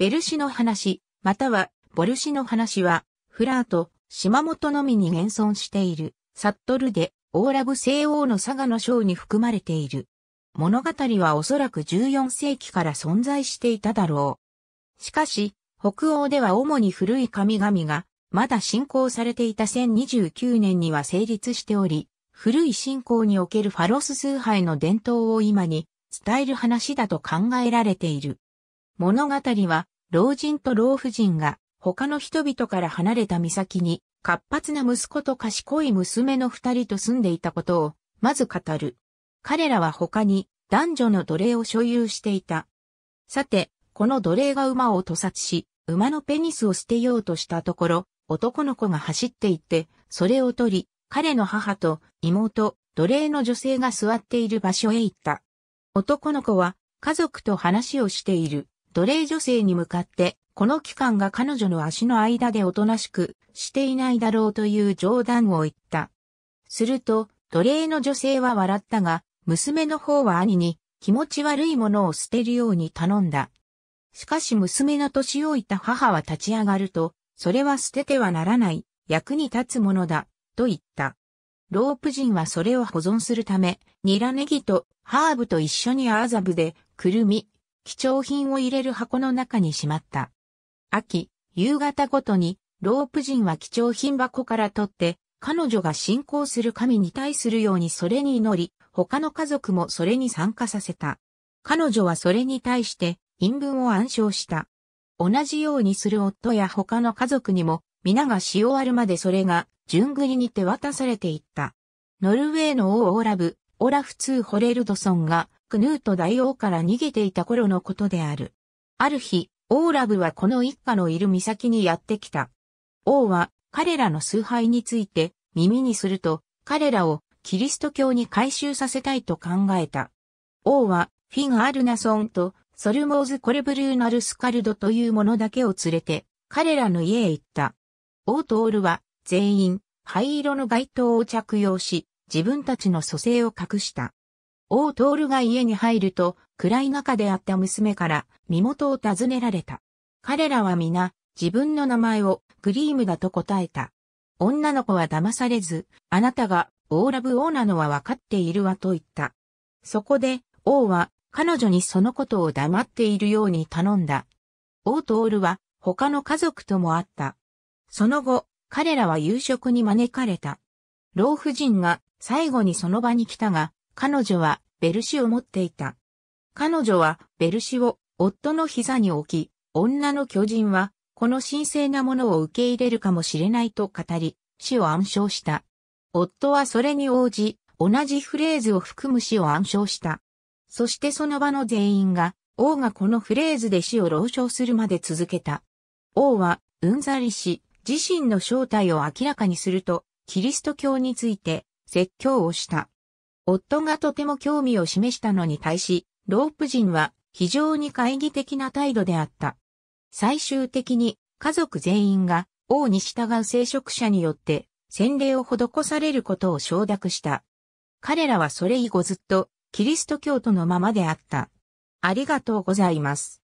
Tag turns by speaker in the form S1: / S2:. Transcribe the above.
S1: ベルシの話、または、ボルシの話は、フラート、島本のみに現存している、サットルで、オーラブ西欧の佐賀の章に含まれている。物語はおそらく14世紀から存在していただろう。しかし、北欧では主に古い神々が、まだ信仰されていた1029年には成立しており、古い信仰におけるファロス崇拝の伝統を今に伝える話だと考えられている。物語は老人と老婦人が他の人々から離れた岬に活発な息子と賢い娘の二人と住んでいたことをまず語る。彼らは他に男女の奴隷を所有していた。さて、この奴隷が馬を屠殺し、馬のペニスを捨てようとしたところ、男の子が走っていって、それを取り、彼の母と妹、奴隷の女性が座っている場所へ行った。男の子は家族と話をしている。奴隷女性に向かって、この期間が彼女の足の間でおとなしくしていないだろうという冗談を言った。すると、奴隷の女性は笑ったが、娘の方は兄に気持ち悪いものを捨てるように頼んだ。しかし娘の年老いた母は立ち上がると、それは捨ててはならない、役に立つものだ、と言った。ロープ人はそれを保存するため、ニラネギとハーブと一緒にアーザブで、くるみ、貴重品を入れる箱の中にしまった。秋、夕方ごとに、ロープ人は貴重品箱から取って、彼女が信仰する神に対するようにそれに祈り、他の家族もそれに参加させた。彼女はそれに対して陰文を暗唱した。同じようにする夫や他の家族にも、皆が死終わるまでそれが、順繰りに手渡されていった。ノルウェーの王オーラブ、オラフ2ホレルドソンがクヌート大王から逃げていた頃のことである。ある日、オーラブはこの一家のいる岬にやってきた。王は彼らの崇拝について耳にすると彼らをキリスト教に改宗させたいと考えた。王はフィン・アルナソンとソルモーズ・コレブルーナル・スカルドという者だけを連れて彼らの家へ行った。王とオールは全員灰色の街灯を着用し自分たちの蘇生を隠した。王徹が家に入ると、暗い中であった娘から身元を尋ねられた。彼らは皆、自分の名前をグリームだと答えた。女の子は騙されず、あなたがオーラブ王なのは分かっているわと言った。そこで、王は彼女にそのことを黙っているように頼んだ。王トールは他の家族とも会った。その後、彼らは夕食に招かれた。老婦人が最後にその場に来たが、彼女はベルシを持っていた。彼女はベルシを夫の膝に置き、女の巨人はこの神聖なものを受け入れるかもしれないと語り、死を暗唱した。夫はそれに応じ、同じフレーズを含む死を暗唱した。そしてその場の全員が、王がこのフレーズで死を朗唱するまで続けた。王は、うんざりし、自身の正体を明らかにすると、キリスト教について説教をした。夫がとても興味を示したのに対し、ロープ人は非常に懐疑的な態度であった。最終的に家族全員が王に従う聖職者によって洗礼を施されることを承諾した。彼らはそれ以後ずっとキリスト教徒のままであった。ありがとうございます。